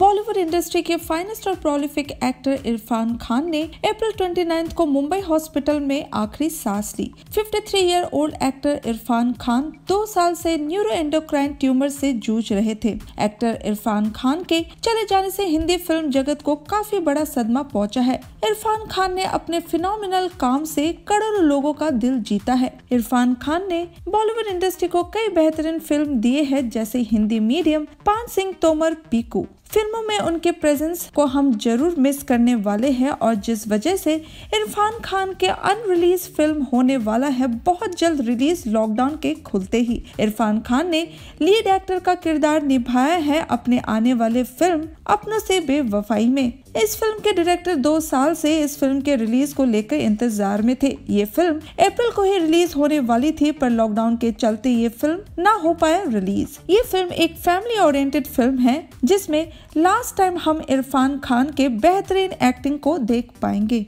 Bollywood industry के finest और prolific actor Irrfan Khan ने अप्रैल 29 को मुंबई हॉस्पिटल में आखिरी सांस ली 53 year old actor Irrfan Khan दो साल से एंडोक्राइन ट्यूमर से जूझ रहे थे एक्टर इरफान खान के चले जाने से हिंदी फिल्म जगत को काफी बड़ा सदमा पहुंचा है इरफान खान ने अपने फिनोमिनल काम से करोड़ों लोगों का दिल जीता है इरफान खान ने बॉलीवुड इंडस्ट्री को कई बेहतरीन फिल्म दिए है जैसे हिंदी मीडियम पान सिंह तोमर पीकू फिल्मों में उनके प्रेजेंस को हम जरूर मिस करने वाले हैं और जिस वजह से इरफान खान के अनरिलीज फिल्म होने वाला है बहुत जल्द रिलीज लॉकडाउन के खुलते ही इरफान खान ने लीड एक्टर का किरदार निभाया है अपने आने वाले फिल्म अपनों से बेवफाई में इस फिल्म के डायरेक्टर दो साल से इस फिल्म के रिलीज को लेकर इंतजार में थे ये फिल्म अप्रैल को ही रिलीज होने वाली थी पर लॉकडाउन के चलते ये फिल्म ना हो पाया रिलीज ये फिल्म एक फैमिली ओरिएंटेड फिल्म है जिसमें लास्ट टाइम हम इरफान खान के बेहतरीन एक्टिंग को देख पाएंगे